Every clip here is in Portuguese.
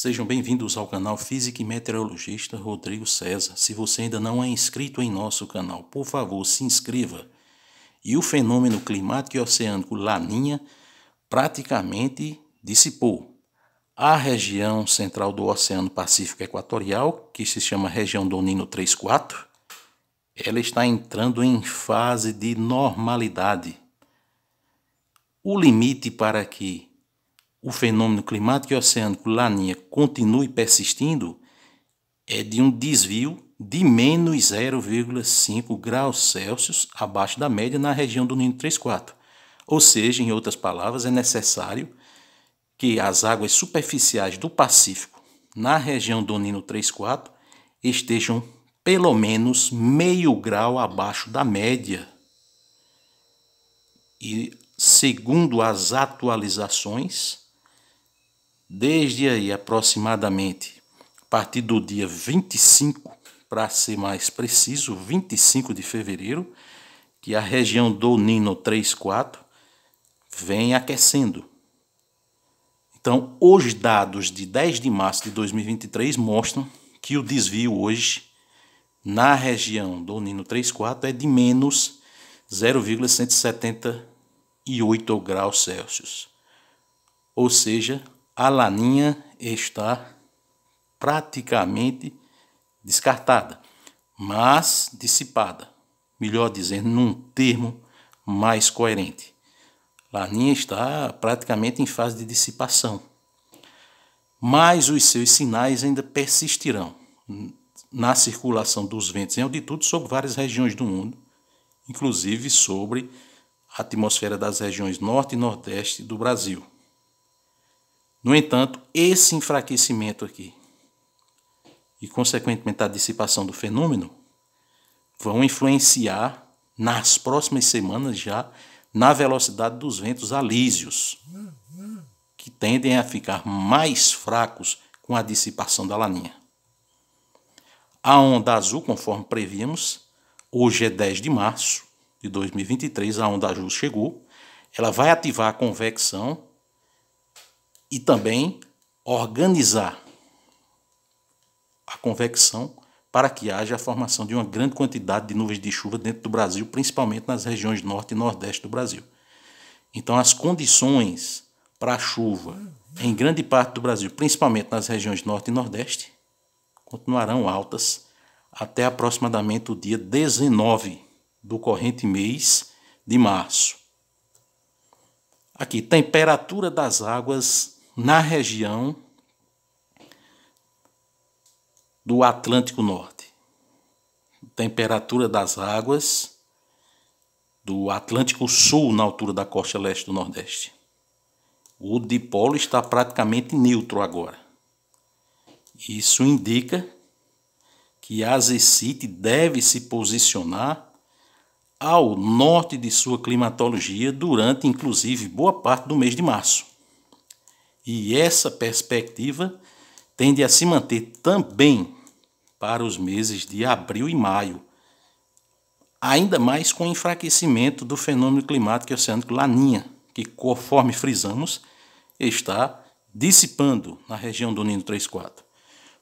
Sejam bem-vindos ao canal Físico e Meteorologista Rodrigo César. Se você ainda não é inscrito em nosso canal, por favor, se inscreva. E o fenômeno climático e oceânico Laninha praticamente dissipou. A região central do Oceano Pacífico Equatorial, que se chama região do Nino 34, ela está entrando em fase de normalidade. O limite para que o fenômeno climático e oceânico Laninha continue persistindo, é de um desvio de menos 0,5 graus Celsius abaixo da média na região do Nino 34. Ou seja, em outras palavras, é necessário que as águas superficiais do Pacífico na região do Nino 34 estejam pelo menos meio grau abaixo da média. E segundo as atualizações, Desde aí, aproximadamente, a partir do dia 25, para ser mais preciso, 25 de fevereiro, que a região do Nino 34 vem aquecendo. Então, os dados de 10 de março de 2023 mostram que o desvio hoje na região do Nino 34 é de menos 0,178 graus Celsius. Ou seja, a laninha está praticamente descartada, mas dissipada. Melhor dizendo, num termo mais coerente. Laninha está praticamente em fase de dissipação, mas os seus sinais ainda persistirão na circulação dos ventos em altitude sobre várias regiões do mundo, inclusive sobre a atmosfera das regiões norte e nordeste do Brasil. No entanto, esse enfraquecimento aqui e, consequentemente, a dissipação do fenômeno vão influenciar nas próximas semanas já na velocidade dos ventos alísios, que tendem a ficar mais fracos com a dissipação da laninha. A onda azul, conforme prevíamos, hoje é 10 de março de 2023, a onda azul chegou, ela vai ativar a convecção e também organizar a convecção para que haja a formação de uma grande quantidade de nuvens de chuva dentro do Brasil, principalmente nas regiões norte e nordeste do Brasil. Então, as condições para a chuva em grande parte do Brasil, principalmente nas regiões norte e nordeste, continuarão altas até aproximadamente o dia 19 do corrente mês de março. Aqui, temperatura das águas na região do Atlântico Norte. Temperatura das águas do Atlântico Sul na altura da costa leste do Nordeste. O dipolo está praticamente neutro agora. Isso indica que a Zecite deve se posicionar ao norte de sua climatologia durante, inclusive, boa parte do mês de março. E essa perspectiva tende a se manter também para os meses de abril e maio, ainda mais com o enfraquecimento do fenômeno climático e oceânico Laninha, que, conforme frisamos, está dissipando na região do Nino 34.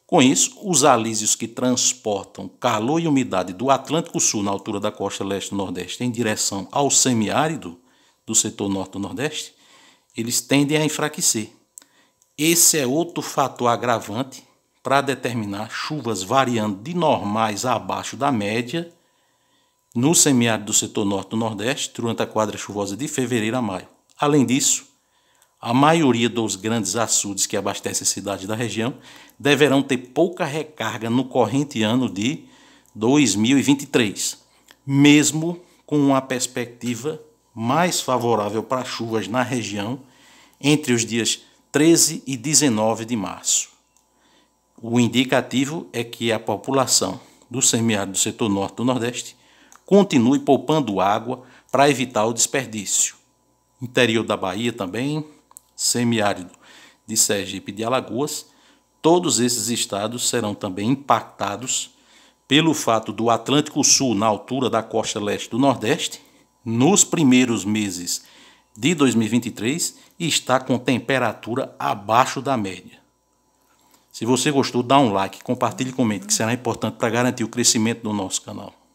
Com isso, os alísios que transportam calor e umidade do Atlântico Sul na altura da costa leste do Nordeste em direção ao semiárido do setor norte do Nordeste, eles tendem a enfraquecer, esse é outro fator agravante para determinar chuvas variando de normais abaixo da média no semiárido do setor norte do nordeste durante a quadra chuvosa de fevereiro a maio. Além disso, a maioria dos grandes açudes que abastecem a cidade da região deverão ter pouca recarga no corrente ano de 2023, mesmo com uma perspectiva mais favorável para chuvas na região entre os dias 13 e 19 de março. O indicativo é que a população do semiárido do setor norte do Nordeste continue poupando água para evitar o desperdício. Interior da Bahia também, semiárido de Sergipe e de Alagoas, todos esses estados serão também impactados pelo fato do Atlântico Sul, na altura da costa leste do Nordeste, nos primeiros meses de 2023 e está com temperatura abaixo da média. Se você gostou, dá um like, compartilhe e comente, que será importante para garantir o crescimento do nosso canal.